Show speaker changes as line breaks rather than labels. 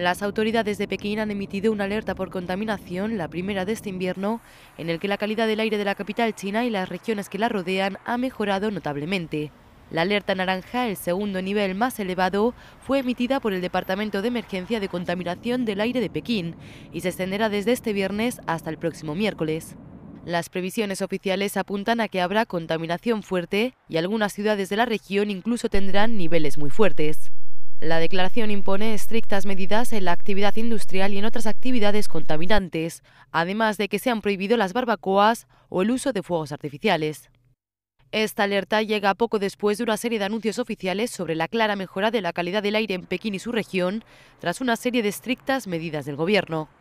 Las autoridades de Pekín han emitido una alerta por contaminación, la primera de este invierno, en el que la calidad del aire de la capital china y las regiones que la rodean ha mejorado notablemente. La alerta naranja, el segundo nivel más elevado, fue emitida por el Departamento de Emergencia de Contaminación del Aire de Pekín y se extenderá desde este viernes hasta el próximo miércoles. Las previsiones oficiales apuntan a que habrá contaminación fuerte y algunas ciudades de la región incluso tendrán niveles muy fuertes. La declaración impone estrictas medidas en la actividad industrial y en otras actividades contaminantes, además de que se han prohibido las barbacoas o el uso de fuegos artificiales. Esta alerta llega poco después de una serie de anuncios oficiales sobre la clara mejora de la calidad del aire en Pekín y su región, tras una serie de estrictas medidas del gobierno.